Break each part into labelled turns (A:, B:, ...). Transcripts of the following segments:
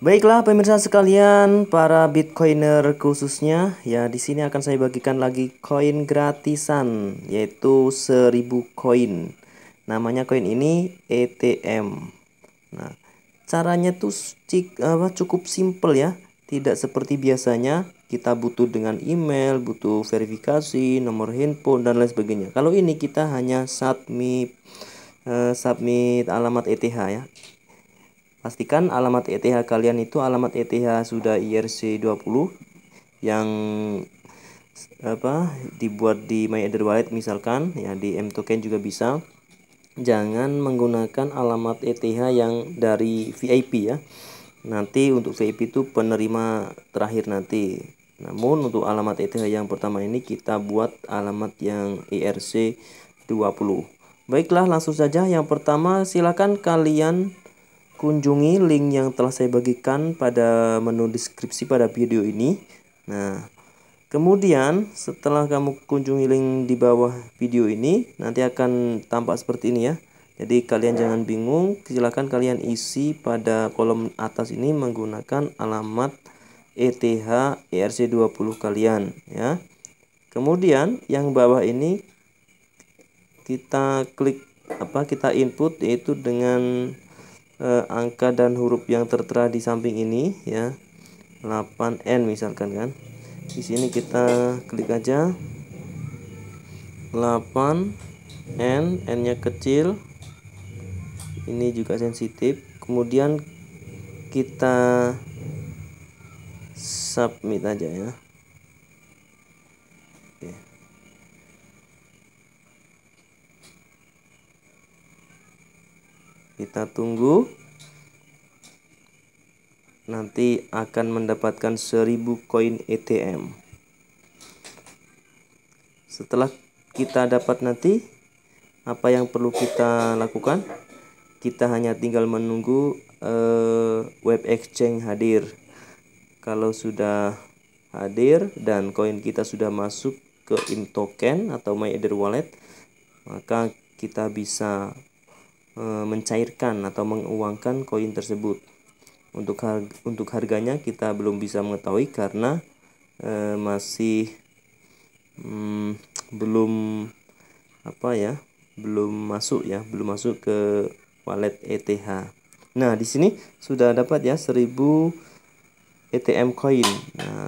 A: Baiklah pemirsa sekalian, para Bitcoiner khususnya, ya di sini akan saya bagikan lagi koin gratisan yaitu 1000 koin. Namanya koin ini ATM. E nah, caranya tuh apa, cukup simple ya, tidak seperti biasanya kita butuh dengan email, butuh verifikasi, nomor handphone dan lain sebagainya. Kalau ini kita hanya submit uh, submit alamat ETH ya. Pastikan alamat ETH kalian itu alamat ETH sudah IRC20 yang apa dibuat di MyEther Wallet misalkan ya di M token juga bisa. Jangan menggunakan alamat ETH yang dari VIP ya. Nanti untuk VIP itu penerima terakhir nanti. Namun untuk alamat ETH yang pertama ini kita buat alamat yang IRC20. Baiklah langsung saja yang pertama silakan kalian kunjungi link yang telah saya bagikan pada menu deskripsi pada video ini. Nah, kemudian setelah kamu kunjungi link di bawah video ini, nanti akan tampak seperti ini ya. Jadi kalian jangan bingung, silakan kalian isi pada kolom atas ini menggunakan alamat ETH ERC20 kalian ya. Kemudian yang bawah ini kita klik apa kita input yaitu dengan eh, angka dan huruf yang tertera di samping ini ya 8n misalkan kan di sini kita klik aja 8 n n nya kecil ini juga sensitif kemudian kita submit aja ya kita tunggu nanti akan mendapatkan 1000 koin ETM setelah kita dapat nanti apa yang perlu kita lakukan kita hanya tinggal menunggu uh, web exchange hadir kalau sudah hadir dan koin kita sudah masuk ke in token atau my Ether wallet maka kita bisa E, mencairkan atau menguangkan koin tersebut. Untuk harga, untuk harganya kita belum bisa mengetahui karena e, masih mm, belum apa ya, belum masuk ya, belum masuk ke wallet ETH. Nah, di sini sudah dapat ya 1000 ETM coin. Nah,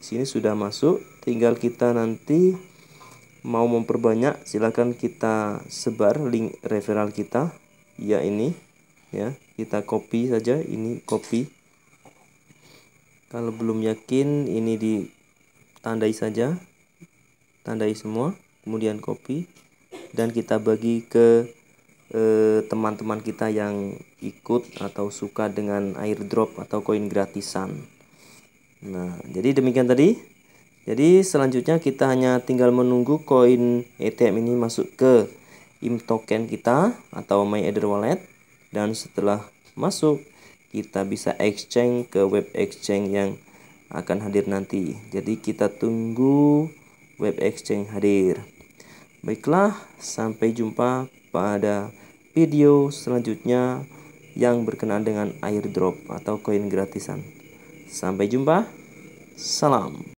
A: di sini sudah masuk, tinggal kita nanti mau memperbanyak silahkan kita sebar link referral kita ya ini ya kita copy saja ini copy kalau belum yakin ini ditandai saja tandai semua kemudian copy dan kita bagi ke eh, teman-teman eh, kita yang ikut atau suka dengan airdrop atau koin gratisan. Nah, jadi demikian tadi jadi selanjutnya kita hanya tinggal menunggu koin ETM ini masuk ke IM token kita atau MyEther wallet dan setelah masuk kita bisa exchange ke web exchange yang akan hadir nanti. Jadi kita tunggu web exchange hadir. Baiklah, sampai jumpa pada video selanjutnya yang berkenaan dengan airdrop atau koin gratisan. Sampai jumpa. Salam.